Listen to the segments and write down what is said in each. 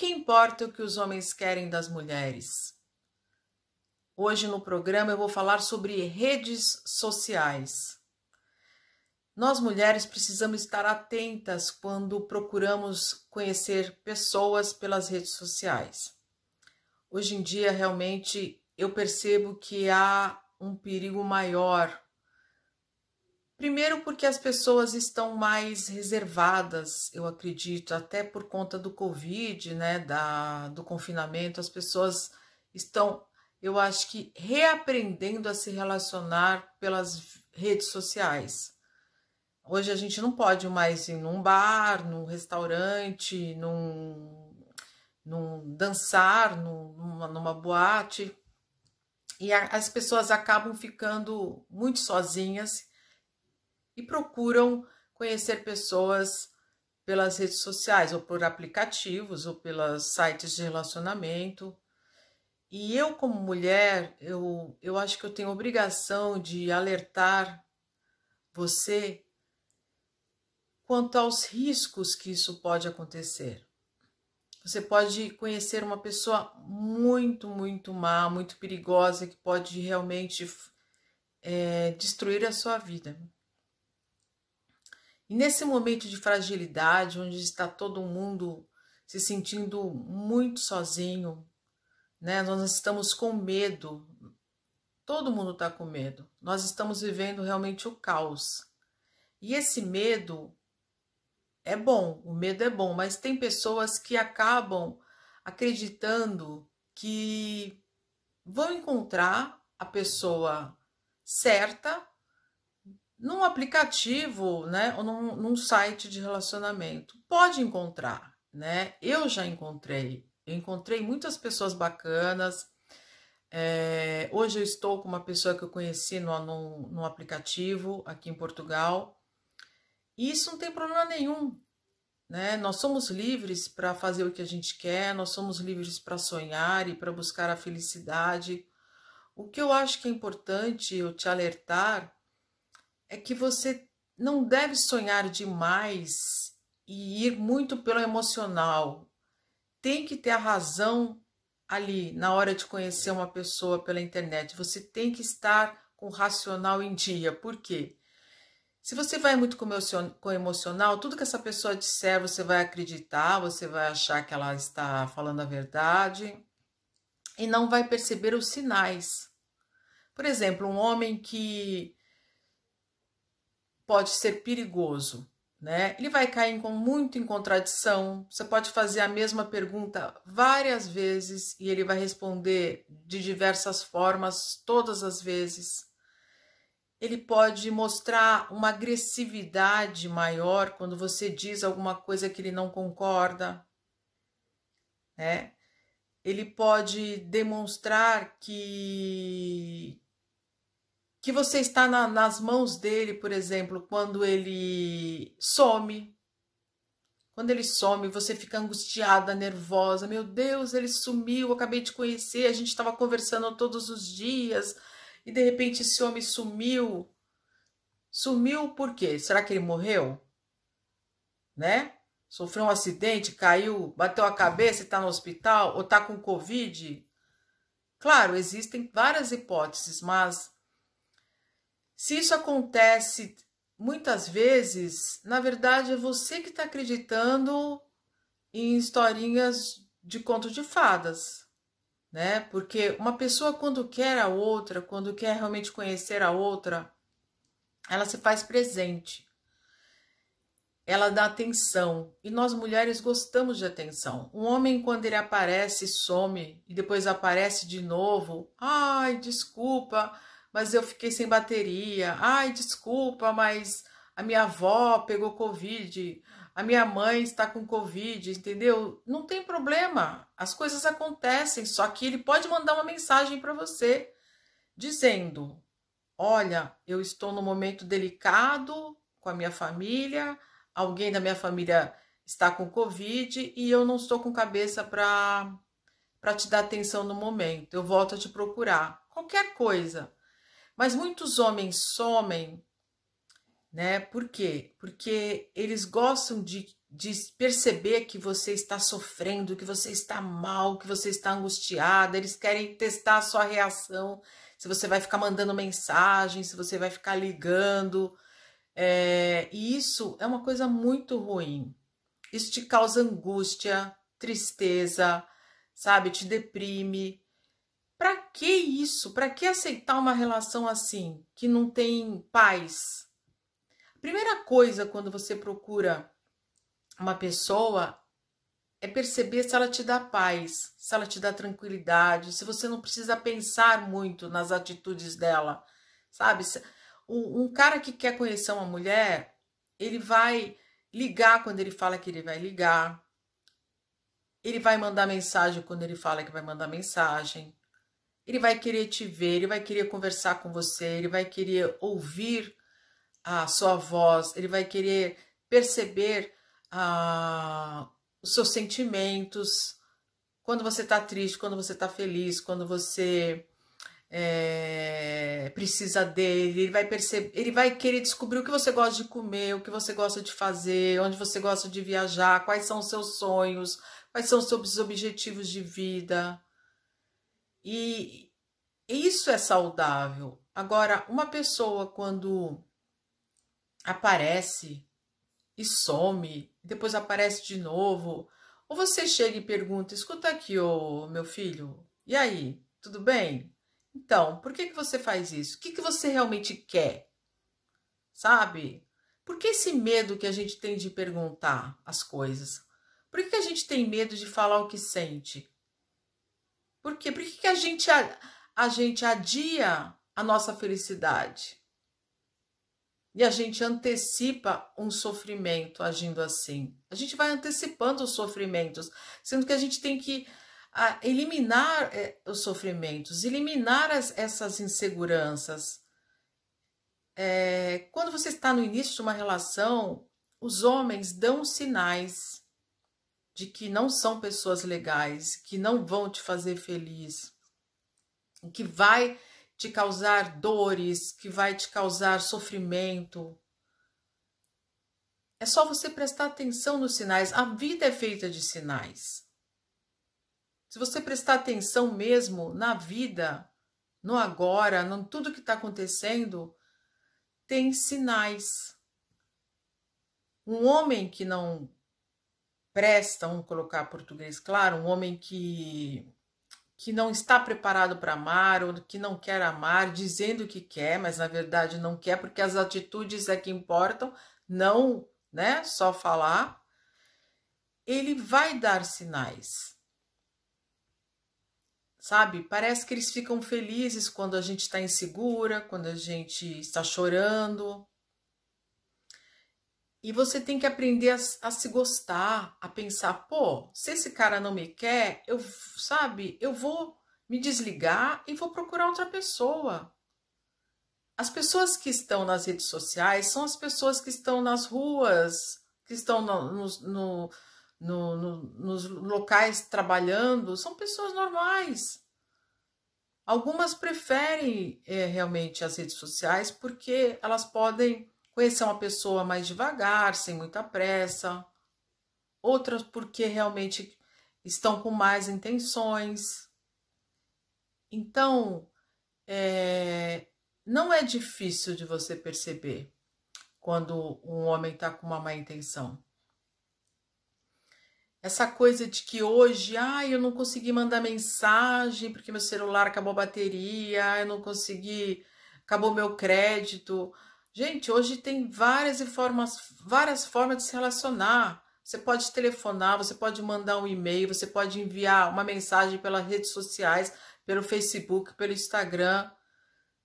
que importa o que os homens querem das mulheres? Hoje no programa eu vou falar sobre redes sociais. Nós mulheres precisamos estar atentas quando procuramos conhecer pessoas pelas redes sociais. Hoje em dia, realmente, eu percebo que há um perigo maior Primeiro, porque as pessoas estão mais reservadas, eu acredito, até por conta do Covid, né, da, do confinamento, as pessoas estão, eu acho que, reaprendendo a se relacionar pelas redes sociais. Hoje a gente não pode mais ir num bar, num restaurante, num, num dançar, numa, numa boate. E a, as pessoas acabam ficando muito sozinhas e procuram conhecer pessoas pelas redes sociais, ou por aplicativos, ou pelos sites de relacionamento. E eu, como mulher, eu, eu acho que eu tenho obrigação de alertar você quanto aos riscos que isso pode acontecer. Você pode conhecer uma pessoa muito, muito má, muito perigosa, que pode realmente é, destruir a sua vida. E nesse momento de fragilidade, onde está todo mundo se sentindo muito sozinho, né? Nós estamos com medo. Todo mundo está com medo. Nós estamos vivendo realmente o caos. E esse medo é bom, o medo é bom, mas tem pessoas que acabam acreditando que vão encontrar a pessoa certa num aplicativo, né, ou num, num, site de relacionamento. Pode encontrar, né? Eu já encontrei, eu encontrei muitas pessoas bacanas. É, hoje eu estou com uma pessoa que eu conheci no, no, no aplicativo aqui em Portugal. E isso não tem problema nenhum, né? Nós somos livres para fazer o que a gente quer, nós somos livres para sonhar e para buscar a felicidade. O que eu acho que é importante eu te alertar é que você não deve sonhar demais e ir muito pelo emocional. Tem que ter a razão ali na hora de conhecer uma pessoa pela internet. Você tem que estar com o racional em dia. Por quê? Se você vai muito com emocional, tudo que essa pessoa disser, você vai acreditar, você vai achar que ela está falando a verdade e não vai perceber os sinais. Por exemplo, um homem que pode ser perigoso, né? Ele vai cair com, muito em contradição. Você pode fazer a mesma pergunta várias vezes e ele vai responder de diversas formas todas as vezes. Ele pode mostrar uma agressividade maior quando você diz alguma coisa que ele não concorda, né? Ele pode demonstrar que que você está na, nas mãos dele, por exemplo, quando ele some. Quando ele some, você fica angustiada, nervosa. Meu Deus, ele sumiu, acabei de conhecer, a gente estava conversando todos os dias e de repente esse homem sumiu. Sumiu por quê? Será que ele morreu? Né? Sofreu um acidente, caiu, bateu a cabeça e está no hospital ou está com Covid? Claro, existem várias hipóteses, mas se isso acontece muitas vezes, na verdade é você que está acreditando em historinhas de conto de fadas, né? Porque uma pessoa quando quer a outra, quando quer realmente conhecer a outra, ela se faz presente. Ela dá atenção. E nós mulheres gostamos de atenção. Um homem, quando ele aparece, some e depois aparece de novo. Ai, desculpa, mas eu fiquei sem bateria. Ai, desculpa, mas a minha avó pegou Covid, a minha mãe está com Covid, entendeu? Não tem problema, as coisas acontecem, só que ele pode mandar uma mensagem para você dizendo: Olha, eu estou num momento delicado com a minha família, alguém da minha família está com Covid e eu não estou com cabeça para te dar atenção no momento, eu volto a te procurar. Qualquer coisa mas muitos homens somem, né? Por quê? Porque eles gostam de, de perceber que você está sofrendo, que você está mal, que você está angustiada, eles querem testar a sua reação, se você vai ficar mandando mensagem, se você vai ficar ligando. É, e isso é uma coisa muito ruim. Isso te causa angústia, tristeza, sabe? Te deprime. Para que isso? Para que aceitar uma relação assim, que não tem paz? A primeira coisa quando você procura uma pessoa é perceber se ela te dá paz, se ela te dá tranquilidade, se você não precisa pensar muito nas atitudes dela, sabe? Um cara que quer conhecer uma mulher, ele vai ligar quando ele fala que ele vai ligar, ele vai mandar mensagem quando ele fala que vai mandar mensagem ele vai querer te ver, ele vai querer conversar com você, ele vai querer ouvir a sua voz, ele vai querer perceber ah, os seus sentimentos, quando você está triste, quando você está feliz, quando você é, precisa dele, ele vai perceber, ele vai querer descobrir o que você gosta de comer, o que você gosta de fazer, onde você gosta de viajar, quais são os seus sonhos, quais são os seus objetivos de vida. E isso é saudável. Agora, uma pessoa quando aparece e some, depois aparece de novo, ou você chega e pergunta: escuta aqui, ô meu filho, e aí, tudo bem? Então, por que, que você faz isso? O que, que você realmente quer? Sabe? Por que esse medo que a gente tem de perguntar as coisas? Por que, que a gente tem medo de falar o que sente? Por quê? Por que, que a, gente, a, a gente adia a nossa felicidade? E a gente antecipa um sofrimento agindo assim. A gente vai antecipando os sofrimentos, sendo que a gente tem que a, ah, eliminar é, os sofrimentos, eliminar as, essas inseguranças. É, quando você está no início de uma relação, os homens dão sinais de que não são pessoas legais, que não vão te fazer feliz, que vai te causar dores, que vai te causar sofrimento. É só você prestar atenção nos sinais. A vida é feita de sinais. Se você prestar atenção mesmo na vida, no agora, no tudo que está acontecendo, tem sinais. Um homem que não presta, vamos colocar português claro, um homem que que não está preparado para amar ou que não quer amar, dizendo que quer, mas na verdade não quer, porque as atitudes é que importam, não, né, só falar. Ele vai dar sinais. Sabe? Parece que eles ficam felizes quando a gente está insegura, quando a gente está chorando, e você tem que aprender a, a, se gostar, a pensar, pô, se esse cara não me quer, eu, sabe, eu vou me desligar e vou procurar outra pessoa. As pessoas que estão nas redes sociais são as pessoas que estão nas ruas, que estão no, no, no, nos locais trabalhando, são pessoas normais. Algumas preferem é, realmente as redes sociais porque elas podem Conhecer uma pessoa mais devagar, sem muita pressa. Outras porque realmente estão com mais intenções. Então, é, não é difícil de você perceber quando um homem está com uma má intenção. Essa coisa de que hoje, ah, eu não consegui mandar mensagem porque meu celular acabou a bateria, eu não consegui, acabou meu crédito, Gente, hoje tem várias formas, várias formas de se relacionar. Você pode telefonar, você pode mandar um e-mail, você pode enviar uma mensagem pelas redes sociais, pelo Facebook, pelo Instagram.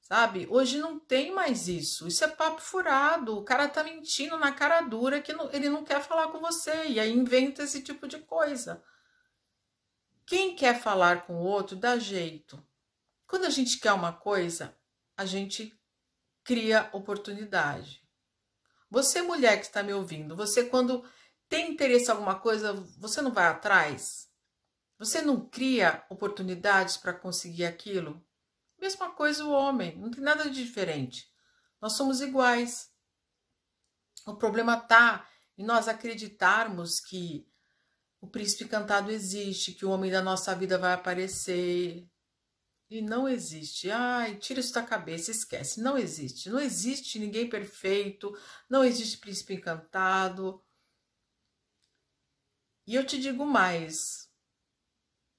Sabe? Hoje não tem mais isso. Isso é papo furado. O cara tá mentindo na cara dura que não, ele não quer falar com você. E aí inventa esse tipo de coisa. Quem quer falar com o outro dá jeito. Quando a gente quer uma coisa, a gente cria oportunidade. Você, mulher que está me ouvindo, você, quando tem interesse em alguma coisa, você não vai atrás? Você não cria oportunidades para conseguir aquilo? Mesma coisa o homem, não tem nada de diferente. Nós somos iguais. O problema está em nós acreditarmos que o príncipe encantado existe, que o homem da nossa vida vai aparecer, e não existe. Ai, tira isso da cabeça, esquece. Não existe. Não existe ninguém perfeito, não existe príncipe encantado. E eu te digo mais: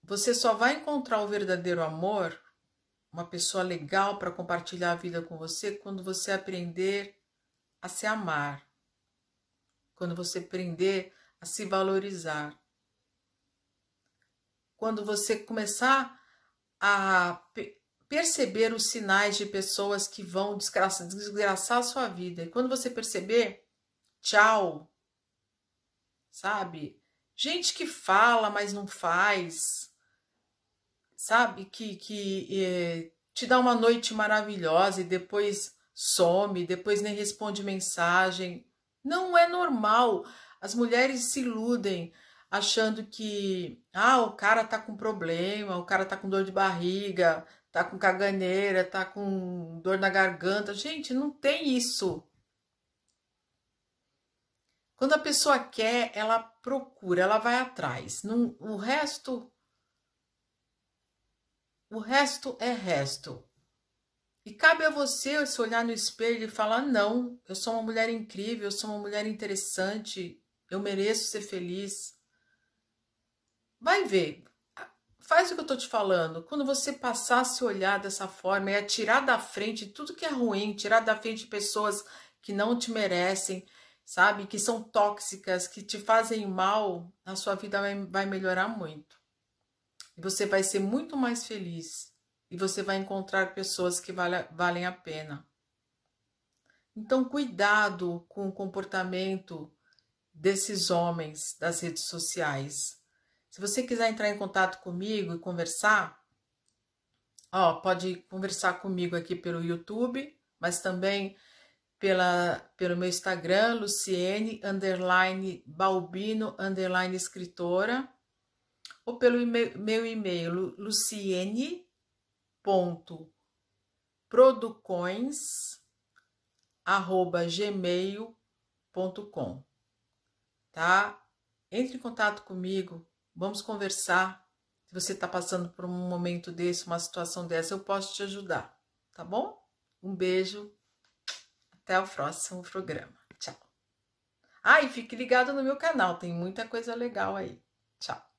você só vai encontrar o verdadeiro amor, uma pessoa legal para compartilhar a vida com você, quando você aprender a se amar, quando você aprender a se valorizar, quando você começar a perceber os sinais de pessoas que vão desgraçar, desgraçar a sua vida. E quando você perceber, tchau. Sabe? Gente que fala, mas não faz. Sabe? Que, que é, te dá uma noite maravilhosa e depois some, depois nem responde mensagem. Não é normal. As mulheres se iludem achando que ah, o cara tá com problema, o cara tá com dor de barriga, tá com caganeira, tá com dor na garganta. Gente, não tem isso. Quando a pessoa quer, ela procura, ela vai atrás. Não, o resto o resto é resto. E cabe a você se olhar no espelho e falar: não, eu sou uma mulher incrível, eu sou uma mulher interessante, eu mereço ser feliz. Vai ver, faz o que eu tô te falando. Quando você passar a se olhar dessa forma, é tirar da frente tudo que é ruim, tirar da frente pessoas que não te merecem, sabe? Que são tóxicas, que te fazem mal, a sua vida vai, vai melhorar muito. E você vai ser muito mais feliz. E você vai encontrar pessoas que vale, valem a pena. Então, cuidado com o comportamento desses homens das redes sociais se você quiser entrar em contato comigo e conversar, ó, pode conversar comigo aqui pelo YouTube, mas também pela, pelo meu Instagram, Luciene, underline, Balbino, underline, escritora, ou pelo email, meu e-mail, luciene.producões, arroba gmail.com, tá? Entre em contato comigo, Vamos conversar. Se você está passando por um momento desse, uma situação dessa, eu posso te ajudar, tá bom? Um beijo. Até o próximo programa. Tchau. Ah, e fique ligado no meu canal, tem muita coisa legal aí. Tchau.